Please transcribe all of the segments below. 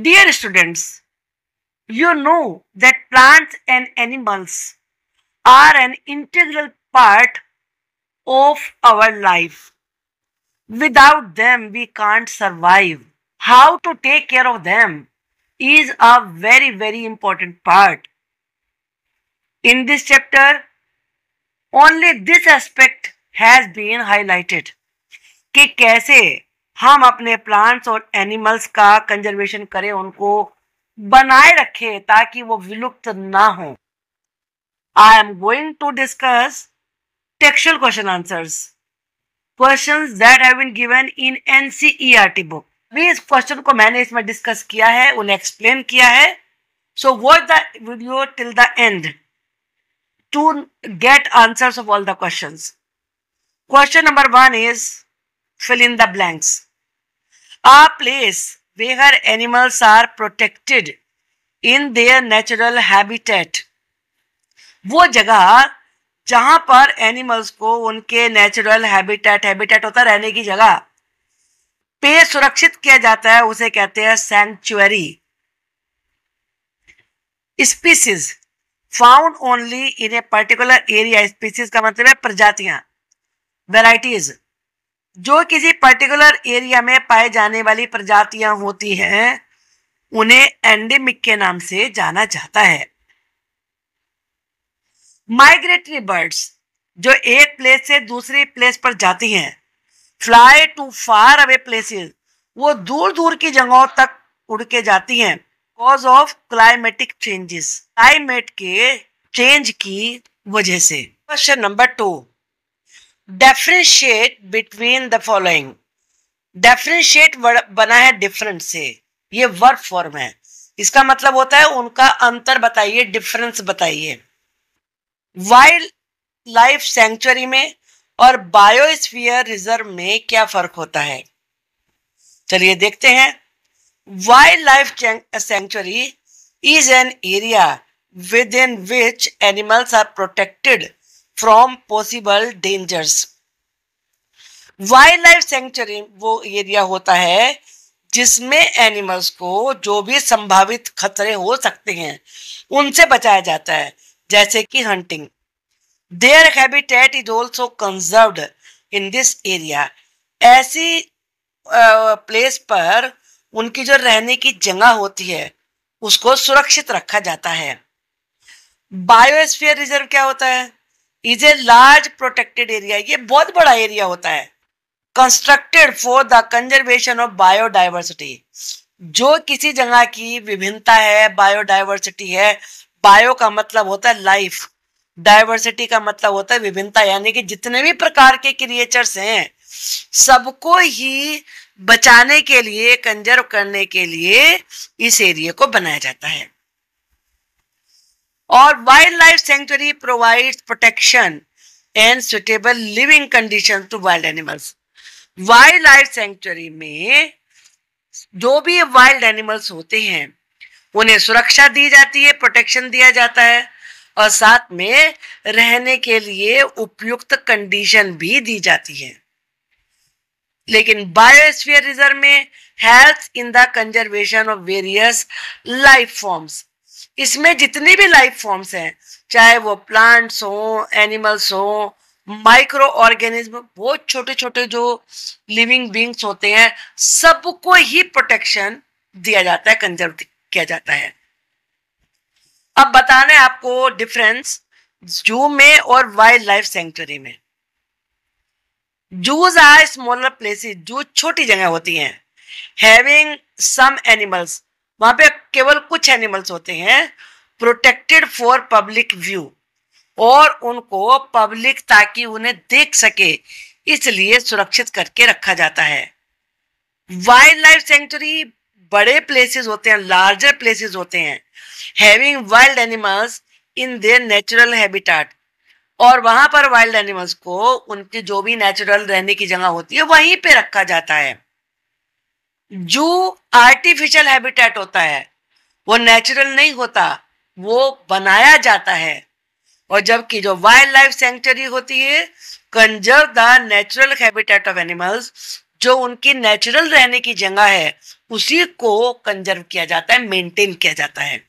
Dear students, you know that plants and animals are an integral part of our life. Without them, we can't survive. How to take care of them is a very, very important part. In this chapter, only this aspect has been highlighted. कि कैसे हम अपने plants और animals का conservation करें उनको बनाए रखें ताकि वो विलुप्त ना हो I am going to discuss textual question answer questions that have been given in NCERT book भी इस क्वेश्चन को मैंने इसमें डिस्कस किया है उन्हें एक्सप्लेन किया है so watch the video till the end to get answers of all the questions question number one is fill in the blanks a place where animals are protected in their natural habitat वो जगह जहां पर animals को उनके natural habitat habitat होता रहने की जगह पे सुरक्षित किया जाता है उसे कहते हैं sanctuary species found only in a particular area species का मतलब है प्रजातियां वेराइटीज जो किसी पर्टिकुलर एरिया में पाए जाने वाली प्रजातियां होती हैं उन्हें एंडेमिक के नाम से जाना जाता है माइग्रेटरी बर्ड्स जो एक प्लेस से दूसरी प्लेस पर जाती हैं fly to far away places वो दूर दूर की जगहों तक उड़ के जाती हैं cause of climatic changes climate के चेंज की वजह से question number two differentiate between the following differentiate बना है डिफरेंट से ये वर्ब फॉर्म है इसका मतलब होता है उनका अंतर बताइए डिफरेंस बताइए वाइल्ड लाइफ सेंचुरी में और बायोस्फीयर रिजर्व में क्या फर्क होता है चलिए देखते हैं wild life sanctuary is an area within which animals are protected from possible dangers wild life sanctuary वो एरिया होता है जिसमें एनिमल्स को जो भी संभावित खतरे हो सकते हैं उनसे बचाया जाता है जैसे कि hunting their habitat is also conserved in this area ऐसी प्लेस पर उनकी जो रहने की जगह होती है उसको सुरक्षित रखा जाता है बायोस्फीयर रिजर्व क्या होता है is a large protected area ये बहुत बड़ा एरिया होता है constructed for the conservation of biodiversity जो किसी जगह की विभिन्नता है बायोडाइवर्सिटी है बायो का मतलब होता है लाइफ डाइवर्सिटी का मतलब होता है विभिन्नता यानी कि जितने भी प्रकार के क्रिएचर्स हैं सबको ही बचाने के लिए कंजर्व करने के लिए इस एरिया को बनाया जाता है और wild life sanctuary provide protection and suitable living condition to wild animals wild life sanctuary में जो भी वाइल्ड एनिमल्स होते हैं उन्हें सुरक्षा दी जाती है प्रोटेक्शन दिया जाता है और साथ में रहने के लिए उपयुक्त कंडीशन भी दी जाती है लेकिन बायोस्फीयर रिजर्व में हेल्थ in the conservation of various life forms इसमें जितनी भी लाइफ फॉर्म्स हैं चाहे वो प्लांट्स हो एनिमल्स हो माइक्रो ऑर्गेनिज्म बहुत छोटे छोटे जो लिविंग बींग्स होते हैं सबको ही प्रोटेक्शन दिया जाता है कंजर्व किया जाता है अब बताना है आपको डिफरेंस जू में और वाइल्ड लाइफ सेंचुरी में जूज आर स्मॉलर प्लेसेस जू छोटी जगह होती हैं हैविंग सम एनिमल्स वहां पे केवल कुछ एनिमल्स होते हैं प्रोटेक्टेड फॉर पब्लिक व्यू और उनको पब्लिक ताकि उन्हें देख सके इसलिए सुरक्षित करके रखा जाता है वाइल्ड लाइफ सेंचुरी बड़े प्लेसेस होते हैं लार्जर प्लेसेस होते हैं having wild animals in their natural habitat और वहां पर वाइल्ड एनिमल्स को उनके जो भी नेचुरल रहने की जगह होती है वहीं पे रखा जाता है जो आर्टिफिशियल हैबिटेट होता है वो नेचुरल नहीं होता वो बनाया जाता है और जबकि जो वाइल्ड लाइफ सेंचुरी होती है conserve the natural habitat of animals जो उनकी नेचुरल रहने की जगह है उसी को कंजर्व किया जाता है मेंटेन किया जाता है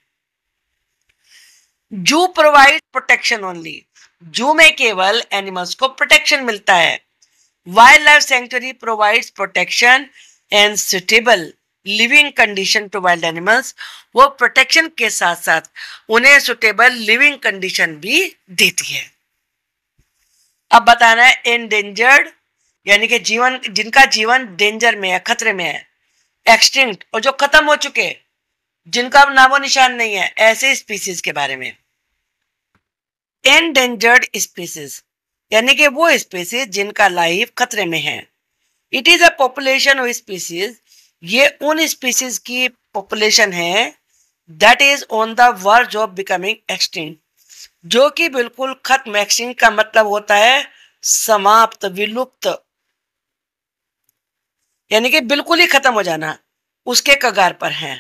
जू प्रोवाइड प्रोटेक्शन ओनली जू में केवल एनिमल्स को प्रोटेक्शन मिलता है wild life sanctuary provides protection and suitable living condition to wild animals वो प्रोटेक्शन के साथ साथ उन्हें सुटेबल लिविंग कंडीशन भी देती है अब बताना है एंडेंजर्ड यानी कि जीवन जिनका जीवन डेंजर में है खतरे में है एक्सटिंक्ट और जो खत्म हो चुके जिनका अब नामो निशान नहीं है ऐसे स्पीसीज के बारे में एंडेंजर्ड स्पीसीज यानी कि वो स्पीसीज जिनका लाइफ खतरे में है it is a population of species ये उन स्पीसीज की पॉपुलेशन है that is on the verge of becoming extinct जो कि बिल्कुल खत्म एक्सटिंक्ट का मतलब होता है समाप्त विलुप्त यानी कि बिल्कुल ही खत्म हो जाना उसके कगार पर है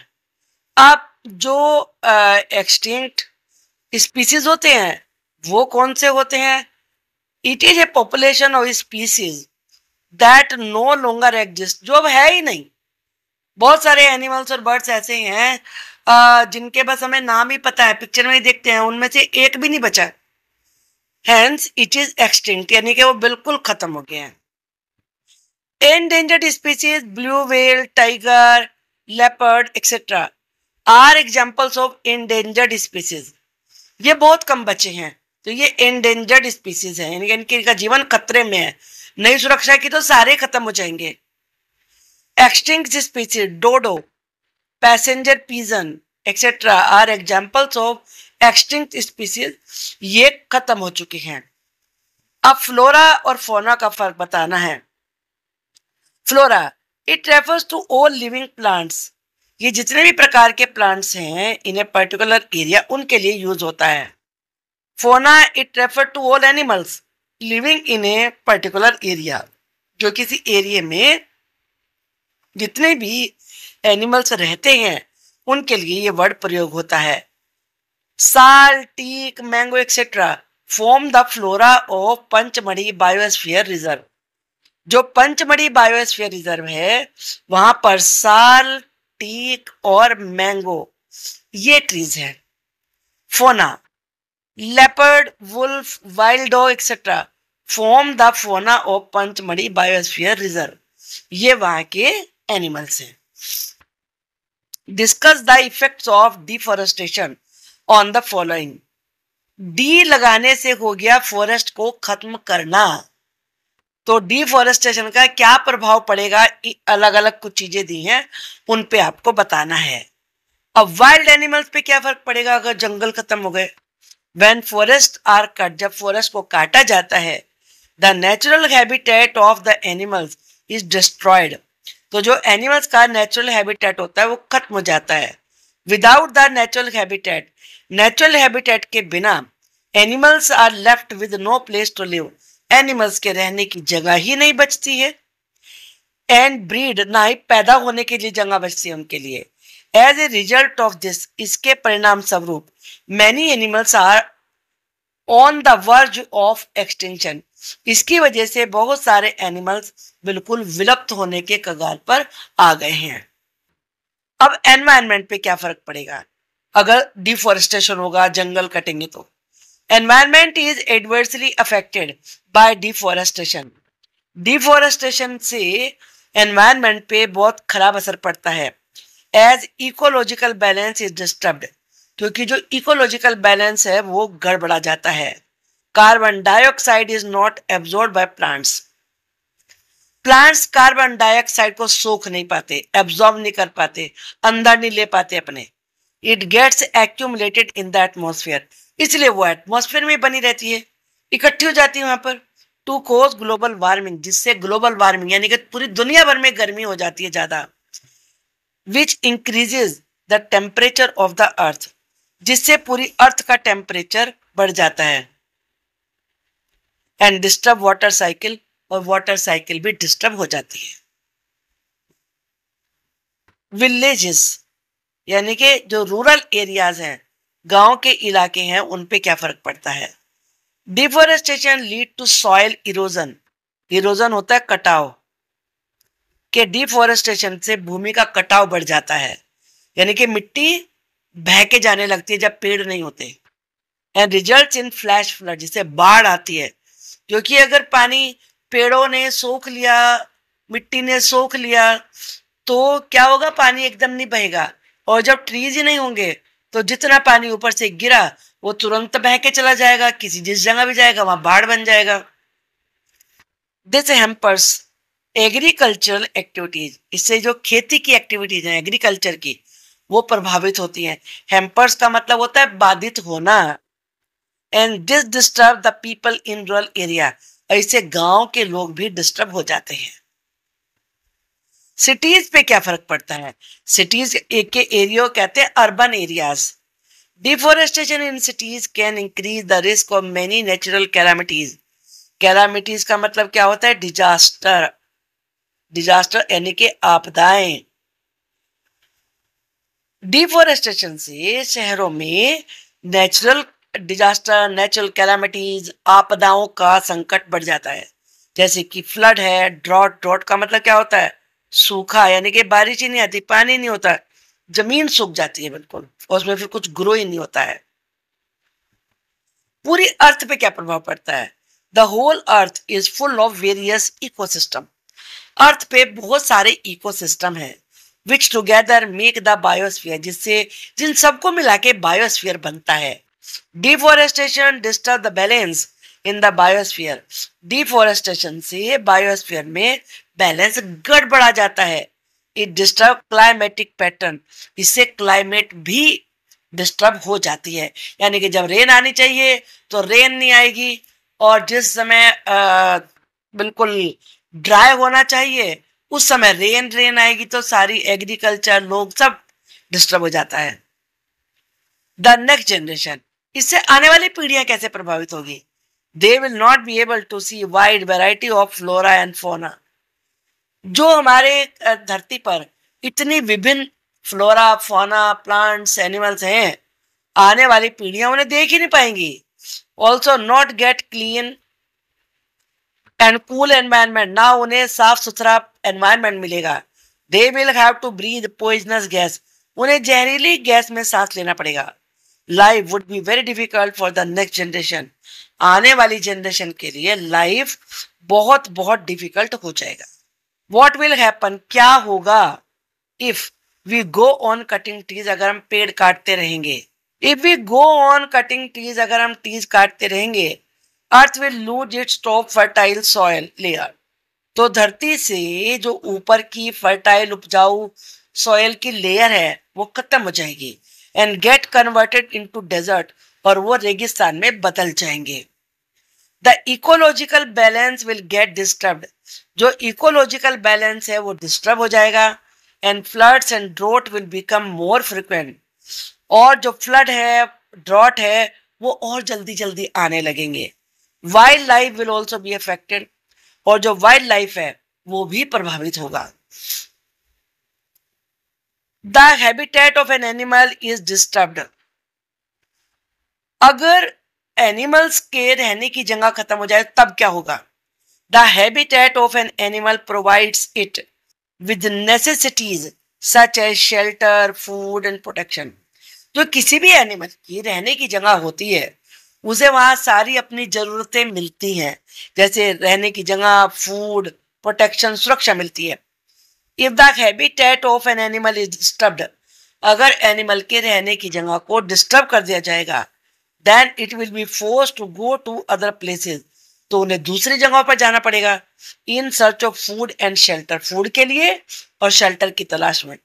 अब जो एक्सटिंक्ट स्पीसीज होते हैं वो कौन से होते हैं it is a population of species that no longer exist जो अब है ही नहीं बहुत सारे एनिमल्स और बर्ड्स ऐसे हैं जिनके बस हमें नाम ही पता है पिक्चर में ही देखते हैं उनमें से एक भी नहीं बचा हैंस इट इज एक्सटिंक्ट यानी कि वो बिल्कुल खत्म हो गए हैं endangered species blue whale tiger leopard etcetera are examples of endangered species ये बहुत कम बचे हैं तो ये इनडेंजर्ड स्पीसीज हैं यानी कि इनका जीवन खतरे में है नई सुरक्षा की तो सारे खत्म हो जाएंगे extinct species dodo passenger pigeon etcetera are examples of extinct species ये खत्म हो चुके हैं अब फ्लोरा और फोना का फर्क बताना है flora it refers to all living plants ये जितने भी प्रकार के प्लांट्स हैं इन्हें पर्टिकुलर एरिया उनके लिए यूज होता है fauna it refer to all animals living in a particular area जो किसी एरिए में जितने भी एनिमल्स रहते हैं उनके लिए ये वर्ड प्रयोग होता है sal teak mango etcetera form the flora of Pachmarhi biosphere reserve जो पंचमढ़ी बायोस्फीयर रिजर्व है वहां पर साल टीक और मैंगो ये ट्रीज है fauna leopard wolf wild dog etcetera form the fauna of Pachmarhi biosphere reserve ये वहां के एनिमल्स हैं discuss the effects of deforestation on the following डी लगाने से हो गया फॉरेस्ट को खत्म करना तो डिफॉरेस्टेशन का क्या प्रभाव पड़ेगा अलग अलग कुछ चीजें दी हैं उन पे आपको बताना है अब वाइल्ड एनिमल्स पे क्या फर्क पड़ेगा अगर जंगल खत्म हो गए वेन फॉरेस्ट आर कट जब फॉरेस्ट को काटा जाता है the natural habitat of the animals is destroyed तो जो एनिमल्स का नेचुरल हैबिटेट होता है वो खत्म हो जाता है without the natural habitat natural habitat के बिना animals are left with no place to live animals के रहने की जगह ही नहीं बचती है एंड ब्रीड ना ही पैदा होने के लिए जगह बचती है उनके लिए as a result of this इसके परिणाम स्वरूप many animals are on the verge of extinction इसकी वजह से बहुत सारे एनिमल्स बिल्कुल विलुप्त होने के कगार पर आ गए हैं अब एनवायरमेंट पे क्या फर्क पड़ेगा अगर डिफोरेस्टेशन होगा जंगल कटेंगे तो environment is adversely affected by deforestation deforestation से एनवायरमेंट पे बहुत खराब असर पड़ता है as ecological balance is disturb क्योंकि जो इकोलॉजिकल बैलेंस है वो गड़बड़ा जाता है carbon dioxide is not absorbed by plants plants carbon dioxide को सोख नहीं पाते एब्जॉर्ब नहीं कर पाते अंदर नहीं ले पाते अपने it gets accumulated in the atmosphere इसलिए वो एटमोसफियर में बनी रहती है इकट्ठी हो जाती है वहां पर टू कोज ग्लोबल वार्मिंग जिससे ग्लोबल वार्मिंग यानी कि पूरी दुनिया भर में गर्मी हो जाती है ज्यादा which increases the temperature of the earth जिससे पूरी अर्थ का टेम्परेचर बढ़ जाता है एंड डिस्टर्ब वाटर साइकिल और वाटर साइकिल भी डिस्टर्ब हो जाती है विलेजेस यानी कि जो रूरल एरियाज हैं गांव के इलाके हैं उन पे क्या फर्क पड़ता है deforestation lead to soil erosion erosion होता है कटाव के डिफोरेस्टेशन से भूमि का कटाव बढ़ जाता है यानी कि मिट्टी बह के जाने लगती है जब पेड़ नहीं होते and result in flash flood जिससे बाढ़ आती है क्योंकि अगर पानी पेड़ों ने सोख लिया मिट्टी ने सोख लिया तो क्या होगा पानी एकदम नहीं बहेगा और जब ट्रीज ही नहीं होंगे तो जितना पानी ऊपर से गिरा वो तुरंत बह के चला जाएगा किसी जिस जगह भी जाएगा वहां बाढ़ बन जाएगा दिस हेम्पर्स एग्रीकल्चरल एक्टिविटीज इससे जो खेती की एक्टिविटीज है एग्रीकल्चर की वो प्रभावित होती है हेम्पर्स का मतलब होता है बाधित होना and this disturb the people in rural area ऐसे गांव के लोग भी डिस्टर्ब हो जाते हैं सिटीज पे क्या फर्क पड़ता है सिटीज के एरियो कहते हैं urban areas deforestation in cities can increase the risk of many natural calamities calamities का मतलब क्या होता है डिजास्टर डिजास्टर यानी कि आपदाएं डिफोरेस्टेशन से शहरों में नेचुरल डिजास्टर नेचुरल कैलामिटीज आपदाओं का संकट बढ़ जाता है जैसे कि फ्लड है ड्रॉट ड्रॉट का मतलब क्या होता है सूखा यानी कि बारिश ही नहीं आती पानी नहीं होता जमीन सूख जाती है बिल्कुल और उसमें फिर कुछ ग्रो ही नहीं होता है पूरी अर्थ पे क्या प्रभाव पड़ता है the whole earth is full of various ecosystem earth पे बहुत सारे इकोसिस्टम हैं which together make the biosphere जिससे जिन सबको मिला के बायोस्फीयर बनता है deforestation disturb the balance in the biosphere deforestation से बायोस्फीयर में बैलेंस गड़बड़ा जाता है इट डिस्टर्ब क्लाइमेटिक पैटर्न इससे क्लाइमेट भी डिस्टर्ब हो जाती है यानी कि जब रेन आनी चाहिए तो रेन नहीं आएगी और जिस समय आ, बिल्कुल ड्राई होना चाहिए उस समय रेन रेन आएगी तो सारी एग्रीकल्चर लोग सब डिस्टर्ब हो जाता है द नेक्स्ट जनरेशन इससे आने वाली पीढ़ियां कैसे प्रभावित होगी they will not be able to see wide variety of flora and fauna जो हमारे धरती पर इतनी विभिन्न फ्लोरा फोना प्लांट्स एनिमल्स हैं आने वाली पीढ़ियां उन्हें देख ही नहीं पाएंगी also not get clean and cool environment ना उन्हें साफ सुथरा एनवायरमेंट मिलेगा they will have to breathe poisonous gas उन्हें जहरीली गैस में सांस लेना पड़ेगा life would be very difficult for the next generation आने वाली जनरेशन के लिए लाइफ बहुत बहुत डिफिकल्ट हो जाएगा वॉट विल हैपन क्या होगा if we go on cutting trees अगर हम पेड़ काटते रहेंगे if we go on cutting trees अगर हम ट्रीज काटते रहेंगे earth will lose its top fertile soil layer तो धरती से जो ऊपर की फर्टाइल उपजाऊ सॉयल की लेयर है वो खत्म हो जाएगी and get converted into desert और वो रेगिस्तान में बदल जाएंगे the ecological balance will get disturb जो इकोलॉजिकल बैलेंस है वो डिस्टर्ब हो जाएगा and floods and drought will become more frequent और जो फ्लड है ड्रॉट है वो और जल्दी जल्दी आने लगेंगे wild life will also be affected और जो वाइल्ड लाइफ है वो भी प्रभावित होगा the habitat of an animal is disturbed अगर एनिमल्स के रहने की जगह खत्म हो जाए तब क्या होगा the habitat of an animal provides it with necessities such as shelter food and protection जो किसी भी एनिमल की रहने की जगह होती है उसे वहां सारी अपनी ज़रूरतें मिलती हैं जैसे रहने की जगह फूड प्रोटेक्शन सुरक्षा मिलती है if the habitat of an animal is disturb अगर एनिमल के रहने की जगह को डिस्टर्ब कर दिया जाएगा then it will be force to go to other places तो उन्हें दूसरी जगहों पर जाना पड़ेगा in search of food and shelter food के लिए और शेल्टर की तलाश में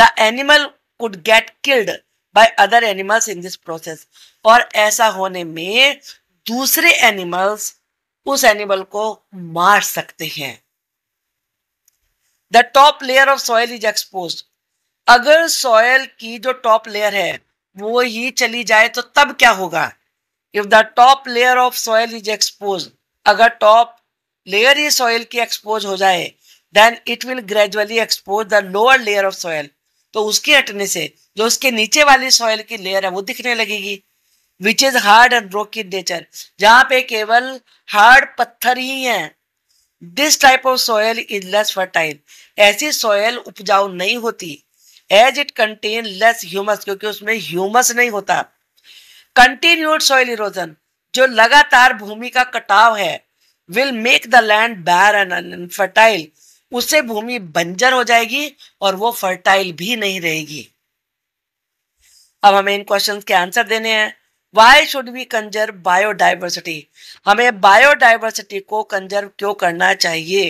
the animal could get killed by other animals in this process और ऐसा होने में दूसरे एनिमल्स उस एनिमल को मार सकते हैं the top layer of soil is expose अगर सॉयल की जो टॉप लेयर है वो ही चली जाए तो तब क्या होगा if the top layer of soil is expose अगर टॉप लेयर ही सॉयल की एक्सपोज हो जाए then it will gradually expose the lower layer of soil तो उसके हटने से जो उसके नीचे वाली सॉयल की लेयर है वो दिखने लगेगी which is hard and broke in nature जहां पे केवल हार्ड पत्थर ही हैं this type of soil is less fertile ऐसी सॉयल उपजाऊ नहीं होती as it contain less humus क्योंकि उसमें ह्यूमस नहीं होता कंटिन्यूड सॉयल इरोजन जो लगातार भूमि का कटाव है will make the land bare and unfertile उससे भूमि बंजर हो जाएगी और वो फर्टाइल भी नहीं रहेगी अब हमें इन क्वेश्चंस के आंसर देने हैं why should we conserve biodiversity हमें बायोडाइवर्सिटी को कंजर्व क्यों करना चाहिए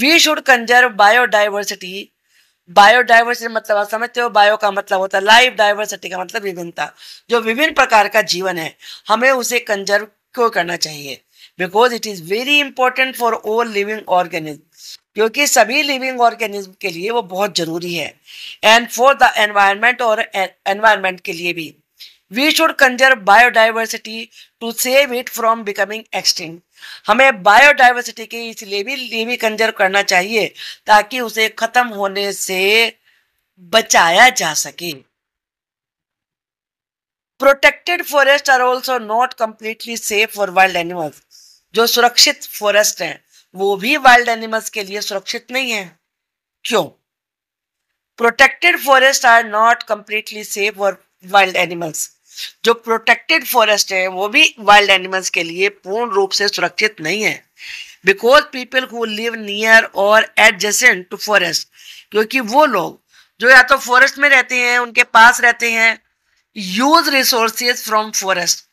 we should conserve biodiversity biodiversity मतलब आप समझते हो बायो का मतलब होता है लाइफ डाइवर्सिटी का मतलब विभिन्नता जो विभिन्न प्रकार का जीवन है हमें उसे कंजर्व क्यों करना चाहिए because it is very important for all living organism क्योंकि सभी लिविंग ऑर्गेनिज्म के लिए वो बहुत ज़रूरी है एंड फॉर द एनवायरमेंट और एनवायरमेंट के लिए भी we should conserve biodiversity to save it from becoming extinct हमें बायोडाइवर्सिटी के इसलिए भी लिए भी कंजर्व करना चाहिए ताकि उसे खत्म होने से बचाया जा सके protected forest are also not completely safe for wild animals जो सुरक्षित फॉरेस्ट हैं वो भी वाइल्ड एनिमल्स के लिए सुरक्षित नहीं है क्यों protected forest are not completely safe for wild animals जो प्रोटेक्टेड फॉरेस्ट है वो भी वाइल्ड एनिमल्स के लिए पूर्ण रूप से सुरक्षित नहीं है because people who live near or adjacent to forest क्योंकि वो लोग जो या तो फॉरेस्ट में रहते हैं उनके पास रहते हैं यूज रिसोर्सेज फ्रॉम फॉरेस्ट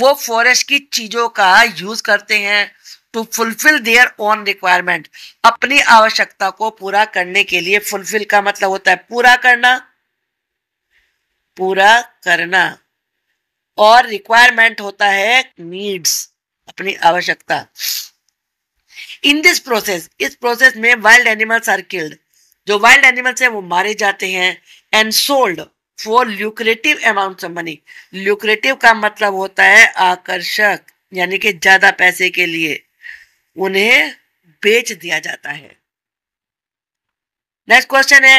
वो फॉरेस्ट की चीजों का यूज करते हैं to fulfil their own requirement अपनी आवश्यकता को पूरा करने के लिए फुलफिल का मतलब होता है पूरा करना पूरा करना और रिक्वायरमेंट होता है नीड्स अपनी आवश्यकता इन दिस प्रोसेस इस प्रोसेस में वाइल्ड एनिमल्स आर किल्ड जो वाइल्ड एनिमल्स है वो मारे जाते हैं and sold for lucrative amount of money lucrative का मतलब होता है आकर्षक यानी कि ज्यादा पैसे के लिए उन्हें बेच दिया जाता है नेक्स्ट क्वेश्चन है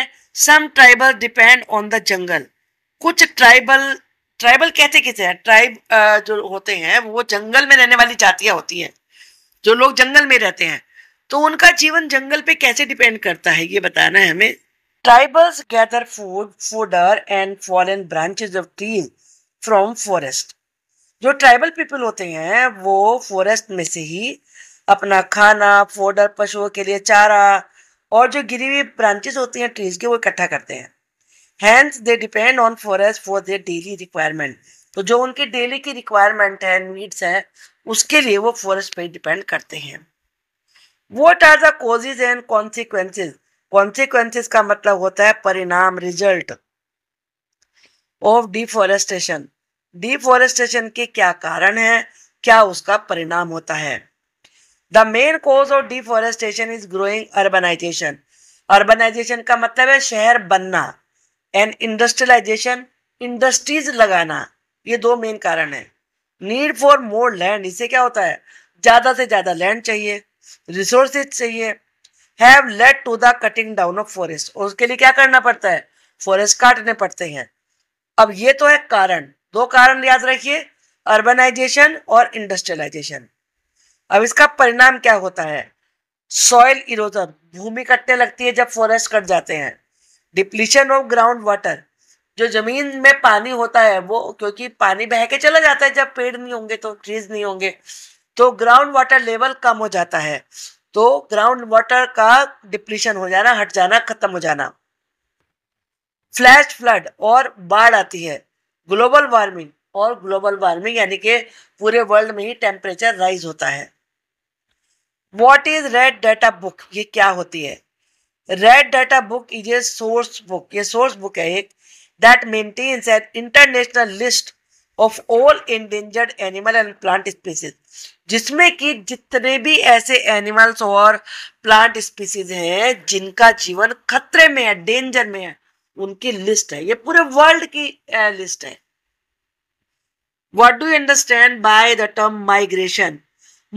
some tribal depend on the jungle कुछ ट्राइबल ट्राइबल कहते किसे हैं ट्राइब जो होते हैं वो जंगल में रहने वाली जातियां होती हैं जो लोग जंगल में रहते हैं तो उनका जीवन जंगल पे कैसे डिपेंड करता है ये बताना है हमें tribals gather food fodder and fallen branches of trees from forest जो ट्राइबल पीपल होते हैं वो फॉरेस्ट में से ही अपना खाना फोडर पशुओं के लिए चारा और जो गिरी हुई ब्रांचेस होती हैं ट्रीज के वो इकट्ठा करते हैं hence they depend on forest for their daily requirement तो जो उनके डेली की रिक्वायरमेंट है नीड्स है उसके लिए वो फॉरेस्ट पे डिपेंड करते हैं what are the causes and consequences consequences का मतलब होता है परिणाम रिजल्ट ऑफ डिफॉरेस्टेशन डिफॉरेस्टेशन के क्या कारण है क्या उसका परिणाम होता है the main cause of deforestation is growing urbanisation urbanisation का मतलब है शहर बनना एंड इंडस्ट्रियलाइजेशन इंडस्ट्रीज लगाना ये दो मेन कारण है नीड फॉर मोर लैंड इससे क्या होता है ज़्यादा से ज़्यादा लैंड चाहिए रिसोर्सेज चाहिए have led to the cutting down of forest और उसके लिए क्या करना पड़ता है फॉरेस्ट काटने पड़ते हैं अब ये तो है कारण दो कारण याद रखिए अर्बनाइजेशन और इंडस्ट्रियलाइजेशन अब इसका परिणाम क्या होता है सॉइल इरोजन भूमि कटने लगती है जब फॉरेस्ट कट जाते हैं डिप्लीशन ऑफ ग्राउंड वाटर जो जमीन में पानी होता है वो क्योंकि पानी बह के चला जाता है जब पेड़ नहीं होंगे तो ट्रीज नहीं होंगे तो ग्राउंड वाटर लेवल कम हो जाता है तो ग्राउंड वाटर का डिप्लीशन हो जाना हट जाना खत्म हो जाना फ्लैश फ्लड और बाढ़ आती है ग्लोबल वार्मिंग और ग्लोबल वार्मिंग यानी कि पूरे वर्ल्ड में ही टेम्परेचर राइज होता है what is red data book ये क्या होती है red data book is a source book ये सोर्स बुक है एक that maintains an international list of all endangered animal and plant species जिसमें कि जितने भी ऐसे एनिमल्स और प्लांट स्पीसीज हैं जिनका जीवन खतरे में है डेंजर में है उनकी लिस्ट है ये पूरे वर्ल्ड की लिस्ट eh, है what do understand by the term migration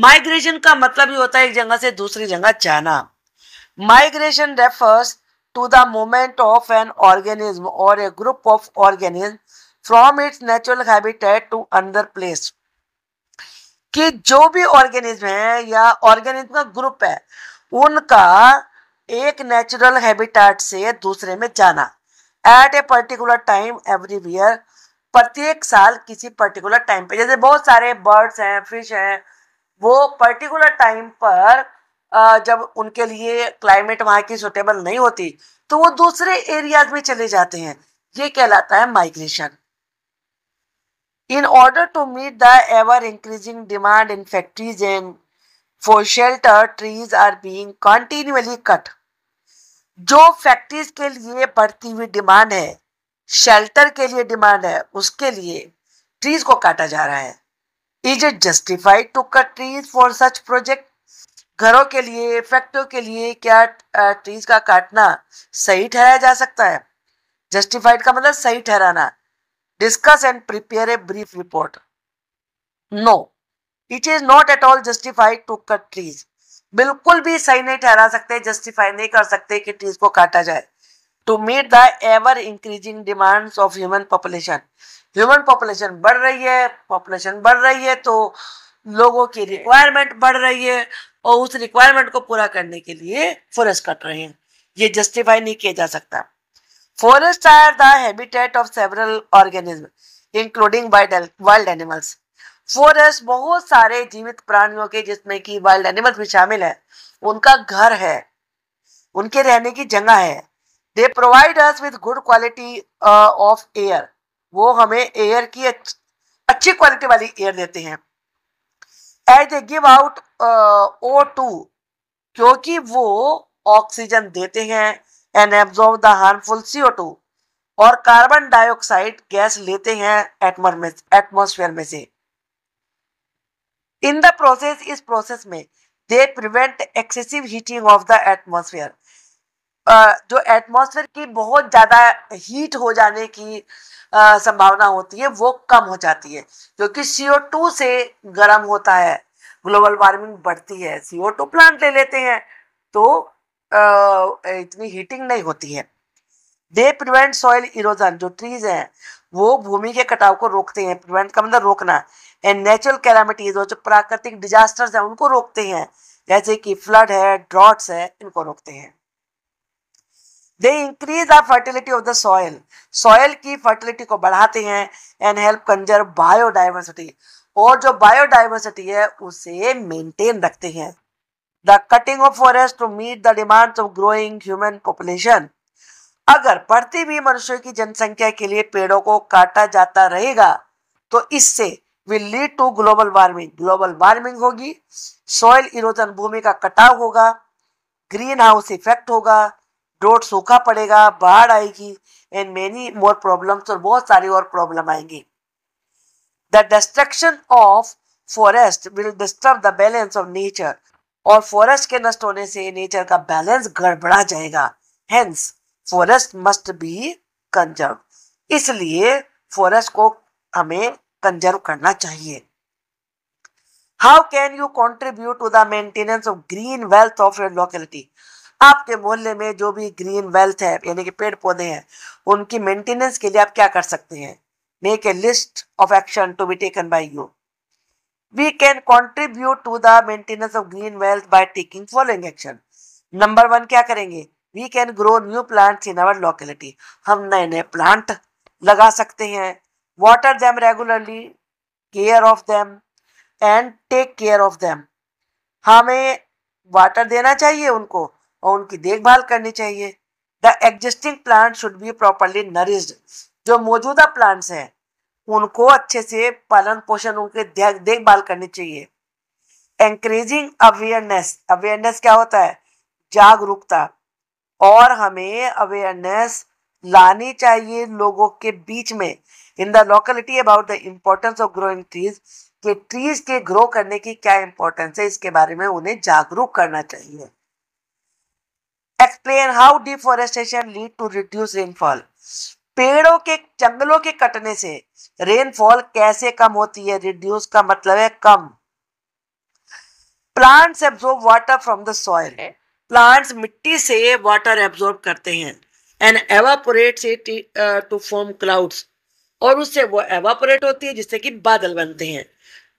migration का मतलब ही होता है एक जगह से दूसरी जगह जाना migration refers to the movement of an organism और a group of organism from its natural habitat to another place कि जो भी ऑर्गेनिज्म है या ऑर्गेनिज्म का ग्रुप है उनका एक नेचुरल हैबिटेट से दूसरे में जाना at a particular time every year प्रत्येक साल किसी पर्टिकुलर टाइम पे जैसे बहुत सारे बर्ड्स हैं फिश हैं वो पर्टिकुलर टाइम पर जब उनके लिए क्लाइमेट वहां की सुटेबल नहीं होती तो वो दूसरे एरियाज में चले जाते हैं ये कहलाता है migration in order to meet the ever increasing demand in factories and for shelter trees are being continuously cut जो फैक्ट्रीज के लिए बढ़ती हुई डिमांड है शेल्टर के लिए डिमांड है उसके लिए ट्रीज को काटा जा रहा है is it justified to cut trees for such project घरों के लिए फैक्ट्रियों के लिए क्या ट्रीज का काटना सही ठहराया जा सकता है जस्टिफाइड का मतलब सही ठहराना discuss and prepare a brief report no it is not at all justified to cut trees बिल्कुल भी सही नहीं ठहरा सकते जस्टिफाई नहीं कर सकते कि ट्रीज को काटा जाए to meet the ever increasing demands of human population human population बढ़ रही है पॉपुलेशन बढ़ रही है तो लोगों की रिक्वायरमेंट बढ़ रही है और उस रिक्वायरमेंट को पूरा करने के लिए फॉरेस्ट कट रहे हैं ये जस्टिफाई नहीं किया जा सकता forest are the habitat of several organism including wild animals forest बहुत सारे जीवित प्राणियों के जिसमें कि वाइल्ड एनिमल्स भी शामिल है उनका घर है उनके रहने की जगह है they provide us with good quality of air वो हमें एयर की अच्छी क्वालिटी वाली एयर देते हैं as they give out O two क्योंकि वो ऑक्सीजन देते हैं and absorb the harmful CO two और कार्बन डाइऑक्साइड गैस लेते हैं एटमोसफेयर में से इन द प्रोसेस इस प्रोसेस में they prevent excessive heating of the atmosphere जो एटमॉस्फेयर की बहुत ज़्यादा हीट हो जाने की संभावना होती है वो कम हो जाती है क्योंकि सीओ टू से गर्म होता है ग्लोबल वार्मिंग बढ़ती है सीओ टू प्लांट ले लेते हैं तो इतनी हीटिंग नहीं होती है दे प्रिवेंट सॉइल इरोजन जो ट्रीज हैं वो भूमि के कटाव को रोकते हैं प्रिवेंट का मतलब रोकना एंड नेचुरल कैलामिटीज जो प्राकृतिक डिजास्टर्स हैं उनको रोकते हैं जैसे कि फ्लड है ड्रॉट्स है इनको रोकते हैं they increase the fertility of the soil soil की फर्टिलिटी को बढ़ाते हैं एंड हेल्प कंजर्व बायोडाइवर्सिटी और जो बायोडाइवर्सिटी है उसे मेंटेन रखते हैं the cutting of forest to meet the demands of growing human population अगर बढ़ती हुई मनुष्य की जनसंख्या के लिए पेड़ों को काटा जाता रहेगा तो इससे will lead to global warming global warming होगी सॉइल इरोजन भूमि का कटाव होगा ग्रीन हाउस इफेक्ट होगा रोड सूखा पड़ेगा बाढ़ आएगी एंड मेनी मोर प्रॉब्लम्स और बहुत सारी और प्रॉब्लम आएंगी the destruction of forest will disturb the balance of nature और फॉरेस्ट के नष्ट होने से नेचर का बैलेंस गड़बड़ा जाएगा hence forest must be conserve इसलिए फॉरेस्ट को हमें कंजर्व करना चाहिए how can you contribute to the maintenance of green wealth of your locality आपके मोहल्ले में जो भी ग्रीन वेल्थ है यानी कि पेड़ पौधे हैं उनकी मेंटेनेंस के लिए आप क्या कर सकते हैं make a list of action to be taken by you we can contribute to the maintenance of green wealth by taking following action number one क्या करेंगे we can grow new plants in our locality हम नए नए plant लगा सकते हैं water them regularly care of them and take care of them हमें water देना चाहिए उनको और उनकी देखभाल करनी चाहिए the existing plant should be properly nourished जो मौजूदा प्लांट्स हैं उनको अच्छे से पालन पोषण उनके देखभाल करनी चाहिए एंकरेजिंग अवेयरनेस अवेयरनेस क्या होता है जागरूकता और हमें अवेयरनेस लानी चाहिए लोगों के बीच में in the locality about the importance of growing trees के ट्रीज के ग्रो करने की क्या इंपॉर्टेंस है इसके बारे में उन्हें जागरूक करना चाहिए explain how deforestation lead to reduce rainfall पेड़ों के जंगलों के कटने से रेनफॉल कैसे कम होती है रिड्यूस का मतलब है कम plants absorb water from the soil plants मिट्टी से वाटर एब्जॉर्ब करते हैं एंड एवापोरेट से टू फॉर्म क्लाउड्स और उससे वो एवापोरेट होती है जिससे कि बादल बनते हैं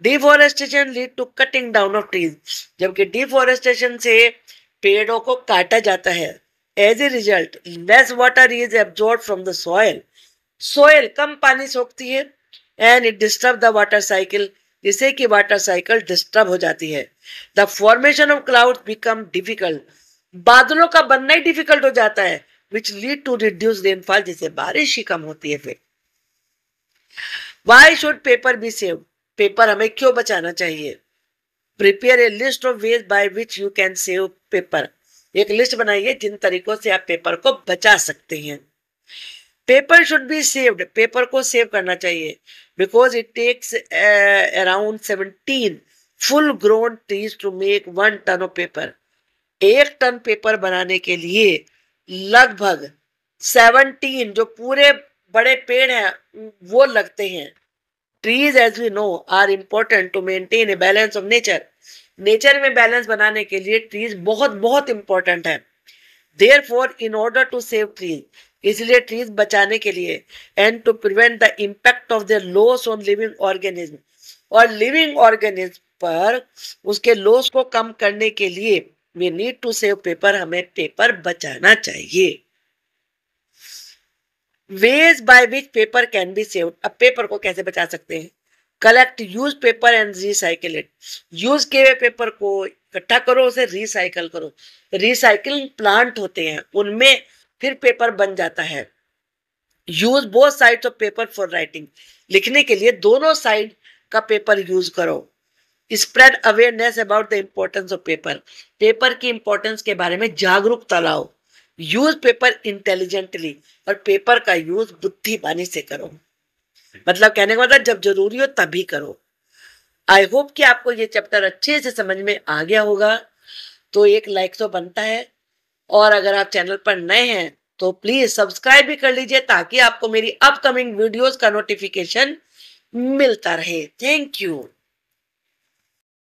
deforestation lead to cutting down of trees जबकि डिफोरेस्टेशन से पेड़ों को काटा जाता है as a result less water is absorb from the soil soil कम पानी सोखती है and it disturb the water cycle जिससे कि वाटर साइकिल डिस्टर्ब हो जाती है the formation of cloud become difficult बादलों का बनना ही डिफिकल्ट हो जाता है which lead to reduce rainfall जिससे बारिश ही कम होती है फिर why should paper be save paper हमें क्यों बचाना चाहिए prepare a list of ways by which you can save paper एक लिस्ट बनाइए जिन तरीकों से आप पेपर को बचा सकते हैं paper should be saved paper को सेव करना चाहिए because it takes around seventeen full grown trees to make one ton of paper एक टन पेपर बनाने के लिए लगभग सेवनटीन जो पूरे बड़े पेड़ हैं वो लगते हैं trees as we know are important to maintain a balance of nature nature में बैलेंस बनाने के लिए ट्रीज बहुत बहुत इंपॉर्टेंट है therefore in order to save trees इसलिए ट्रीज बचाने के लिए and to prevent the impact of their loss on living organism और लिविंग ऑर्गेनिज्म पर उसके लॉस को कम करने के लिए we need to save paper हमें पेपर बचाना चाहिए veg by which paper can be save अब पेपर को कैसे बचा सकते हैं collect use paper and recycle it use किए हुए पेपर को इकट्ठा करो उसे रिसाइकिल करो रिसाइकिल प्लांट होते हैं उनमें फिर पेपर बन जाता है use both side of paper for writing लिखने के लिए दोनों साइड का पेपर यूज करो spread awareness about the importance of paper paper की इंपॉर्टेंस के बारे में जागरूकता लाओ यूज पेपर इंटेलिजेंटली और पेपर का यूज बुद्धिमानी से करो मतलब कहने का मतलब जब जरूरी हो तभी करो आई होप कि आपको ये चैप्टर अच्छे से समझ में आ गया होगा तो एक लाइक तो बनता है और अगर आप चैनल पर नए हैं तो प्लीज सब्सक्राइब भी कर लीजिए ताकि आपको मेरी अपकमिंग वीडियोस का नोटिफिकेशन मिलता रहे थैंक यू